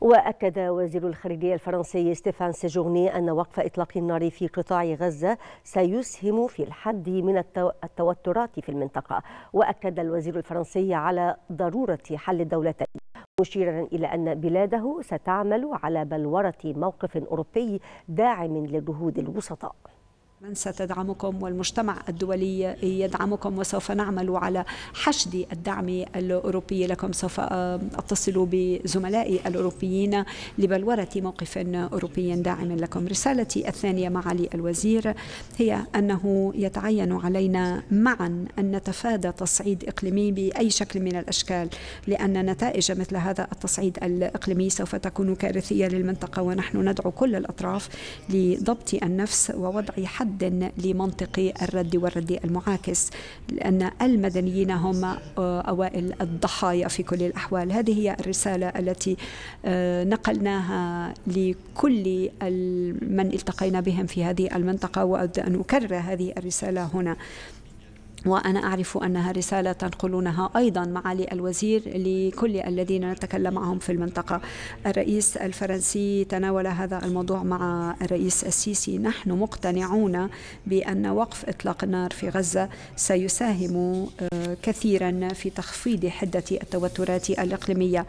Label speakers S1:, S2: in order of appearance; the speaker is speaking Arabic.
S1: وأكد وزير الخارجية الفرنسي ستيفان سيجورني أن وقف إطلاق النار في قطاع غزة سيسهم في الحد من التوترات في المنطقة وأكد الوزير الفرنسي على ضرورة حل الدولتين مشيرا إلى أن بلاده ستعمل على بلورة موقف أوروبي داعم لجهود الوسطاء
S2: فرنسا تدعمكم والمجتمع الدولي يدعمكم وسوف نعمل على حشد الدعم الأوروبي لكم سوف آه، أتصل بزملائي الأوروبيين لبلورة موقف أوروبي داعم لكم رسالتي الثانية معالي الوزير هي أنه يتعين علينا معا أن نتفادى تصعيد إقليمي بأي شكل من الأشكال لأن نتائج مثل هذا التصعيد الإقليمي سوف تكون كارثية للمنطقة ونحن ندعو كل الأطراف لضبط النفس ووضع حد رد لمنطق الرد والرد المعاكس لأن المدنيين هم آه، أوائل الضحايا في كل الأحوال هذه هي الرسالة التي آه، نقلناها لكل من التقينا بهم في هذه المنطقة وأود أن أكرر هذه الرسالة هنا وأنا أعرف أنها رسالة تنقلونها أيضا معالي الوزير لكل الذين نتكلم معهم في المنطقة الرئيس الفرنسي تناول هذا الموضوع مع الرئيس السيسي نحن مقتنعون بأن وقف إطلاق النار في غزة سيساهم آه، كثيرا في تخفيض حدة التوترات الإقليمية